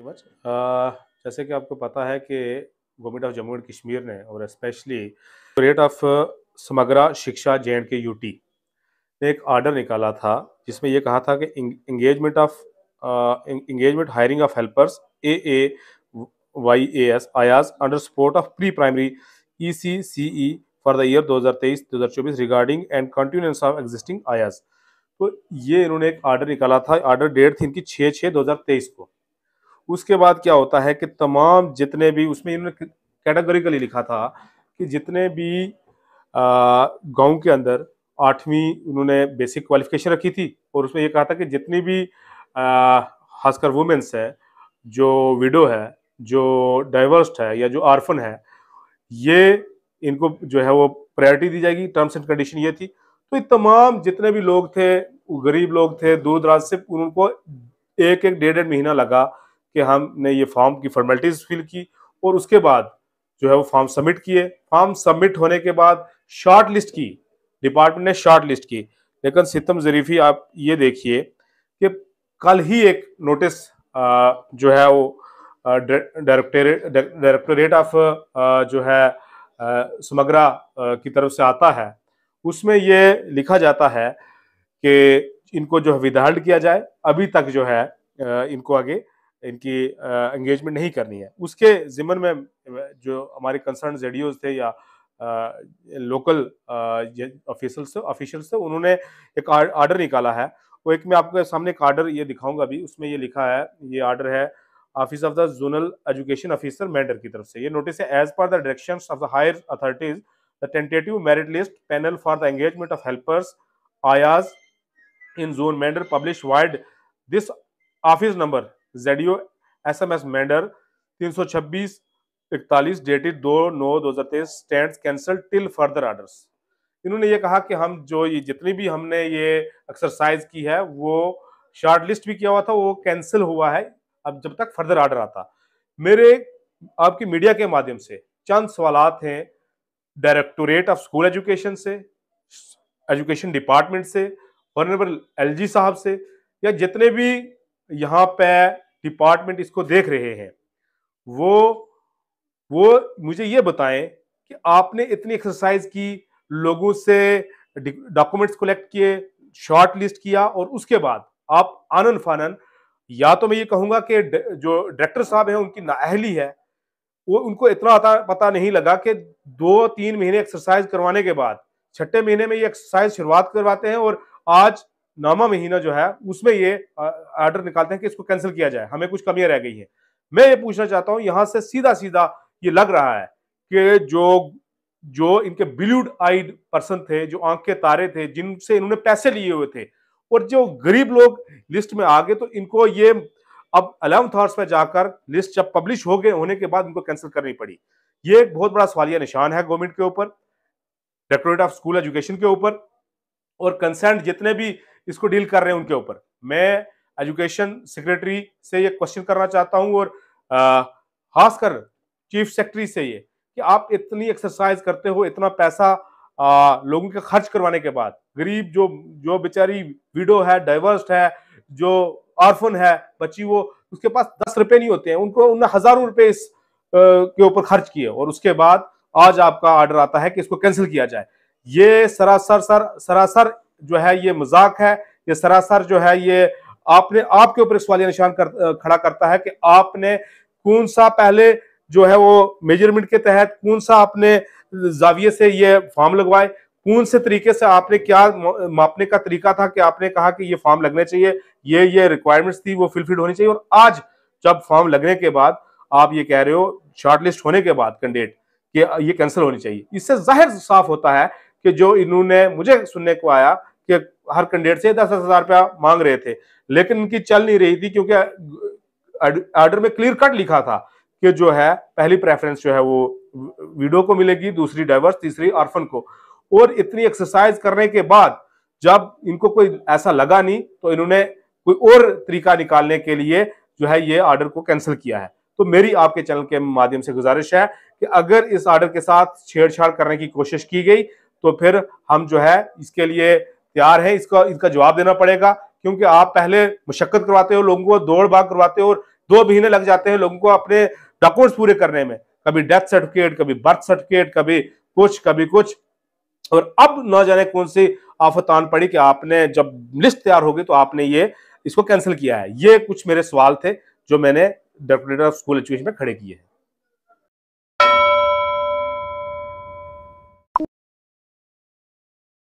very much uh, जैसे कि आपको पता है कि government of Jammu and Kashmir ने और स्पेशली रेट ऑफ समग्रा शिक्षा जे एंड के यू ने एक आर्डर निकाला था जिसमें यह कहा था कि engagement of engagement hiring of helpers A A Y A S ayahs under support of pre primary E C C E for the year 2023-2024 regarding and continuance of existing ayahs तो ये इन्होंने एक आर्डर निकाला था आर्डर डेट थी इनकी छः छः दो को उसके बाद क्या होता है कि तमाम जितने भी उसमें इन्होंने कैटेगोरिकली लिखा था कि जितने भी गांव के अंदर आठवीं उन्होंने बेसिक क्वालिफिकेशन रखी थी और उसमें ये कहा था कि जितनी भी खासकर वुमेंस है जो विडो है जो डाइवर्स्ड है या जो आर्फन है ये इनको जो है वो प्रायोरिटी दी जाएगी टर्म्स एंड कंडीशन ये थी तो ये तमाम जितने भी लोग थे गरीब लोग थे दूर दराज से उनको एक एक डेढ़ डेढ़ महीना लगा कि हमने ये फॉर्म की फॉर्मेलिटीज़ फिल की और उसके बाद जो है वो फॉर्म सबमिट किए फॉर्म सबमिट होने के बाद शॉर्ट लिस्ट की डिपार्टमेंट ने शॉर्ट लिस्ट की लेकिन सितम जरीफी आप ये देखिए कि कल ही एक नोटिस जो है वो डायरेक्टोरेट डायरेक्टोरेट ऑफ जो है समग्रा की तरफ से आता है उसमें ये लिखा जाता है कि इनको जो है विदहल्ड किया जाए अभी तक जो है इनको आगे इनकी एंगेजमेंट नहीं करनी है उसके ज़िमन में जो हमारे कंसर्न जेडीओज थे या आ, लोकल ऑफिसल्स ऑफिशल्स थे उन्होंने एक आर्डर निकाला है वो एक मैं आपके सामने एक आर्डर ये दिखाऊंगा अभी उसमें ये लिखा है ये आर्डर है office of the zonal education officer Mendhar की तरफ से ये नोटिस है as per the direction of the higher authorities the tentative merit list panel for the engagement of helpers ayahs in zone Mendhar publish vide this office number ZEO S M S Mendhar तीन सौ छब्बीस इकतालीस dated दो नौ दो हज़ार तेईस stand cancel till further orders इन्होंने ये कहा कि हम जो ये जितनी भी हमने ये एक्सरसाइज की है वो शॉर्ट लिस्ट भी किया हुआ था वो कैंसिल हुआ है अब जब तक फर्दर ऑर्डर आता मेरे आपकी मीडिया के माध्यम से चंद सवाल हैं डायरेक्टोरेट ऑफ स्कूल एजुकेशन से एजुकेशन डिपार्टमेंट से ऑनरेबल एलजी साहब से या जितने भी यहाँ पे डिपार्टमेंट इसको देख रहे हैं वो वो मुझे ये बताएं कि आपने इतनी एक्सरसाइज की लोगों से डॉक्यूमेंट्स कलेक्ट किए शॉर्ट लिस्ट किया और उसके बाद आप आनन फानन या तो मैं ये कहूँगा कि जो डायरेक्टर साहब हैं उनकी नाअहली है वो उनको इतना पता नहीं लगा कि दो तीन महीने एक्सरसाइज करवाने के बाद छठे महीने में ये एक्सरसाइज शुरुआत करवाते हैं और आज नौवा महीना जो है उसमें ये आर्डर निकालते हैं कि इसको कैंसिल किया जाए हमें कुछ कमियां रह गई हैं मैं ये पूछना चाहता हूं यहां से सीधा सीधा ये लग रहा है कि जो जो इनके बिल्यूड आइड पर्सन थे जो आंख के तारे थे जिनसे इन्होंने पैसे लिए हुए थे और जो गरीब लोग लिस्ट में आ गए तो इनको ये अब अलेवंथ हाउस में जाकर लिस्ट जब पब्लिश हो गए होने के बाद इनको कैंसिल करनी पड़ी ये एक बहुत बड़ा सवालिया निशान है गवर्नमेंट के ऊपर डायरेक्टोरेट ऑफ स्कूल एजुकेशन के ऊपर और कंसर्न जितने भी इसको डील कर रहे हैं उनके ऊपर मैं एजुकेशन सेक्रेटरी से ये क्वेश्चन करना चाहता हूँ और खासकर चीफ सेक्रेटरी से ये कि आप इतनी एक्सरसाइज करते हो इतना पैसा आ, लोगों के खर्च करवाने के बाद गरीब जो जो बेचारी विडो है डाइवर्स्ड है जो ऑर्फन है बच्ची वो उसके पास दस रुपए नहीं होते हैं उनको उन्होंने हजारों रुपए इस आ, के ऊपर खर्च किए और उसके बाद आज आपका ऑर्डर आता है कि इसको कैंसिल किया जाए ये सरासर सर सरासर जो है ये मजाक है ये सरासर जो है ये आपने आपके ऊपर सवाल निशान कर, खड़ा करता है कि आपने कौन सा पहले जो है वो मेजरमेंट के तहत कौन सा आपने जाविये से ये फॉर्म लगवाए कौन से तरीके से आपने क्या मापने का तरीका था कि आपने कहा कि ये फॉर्म लगने चाहिए ये ये रिक्वायरमेंट्स थी वो फुलफिल होनी चाहिए और आज जब फॉर्म लगने के बाद आप ये कह रहे हो शॉर्टलिस्ट होने के बाद कैंडिडेट कि ये कैंसिल होनी चाहिए इससे जाहिर साफ होता है कि जो इन्होंने मुझे सुनने को आया कि हर कैंडिडेट से दस दस हजार रुपया मांग रहे थे लेकिन इनकी चल नहीं रही थी क्योंकि ऑर्डर में क्लियर कट लिखा था कि जो है पहली प्रेफरेंस जो है वो वीडियो को मिलेगी दूसरी डाइवर्स तीसरी ऑर्फन को और इतनी एक्सरसाइज करने के बाद जब इनको कोई ऐसा लगा नहीं तो इन्होंने कोई और तरीका निकालने के लिए जो है ये ऑर्डर को कैंसिल किया है तो मेरी आपके चैनल के माध्यम से गुजारिश है कि अगर इस ऑर्डर के साथ छेड़छाड़ करने की कोशिश की गई तो फिर हम जो है इसके लिए तैयार है इसका इसका जवाब देना पड़ेगा क्योंकि आप पहले मुशक्कत करवाते हो लोगों को दौड़ भाग करवाते हो और दो महीने लग जाते हैं लोगों को अपने डॉक्यूमेंट्स पूरे करने में कभी डेथ सर्टिफिकेट कभी बर्थ सर्टिफिकेट कभी कुछ कभी कुछ और अब न जाने कौन सी आफत आन पड़ी कि आपने जब लिस्ट तैयार होगी तो आपने ये इसको कैंसिल किया है ये कुछ मेरे सवाल थे जो मैंने डायरेक्टोरेट ऑफ स्कूल एजुकेशन में खड़े किए हैं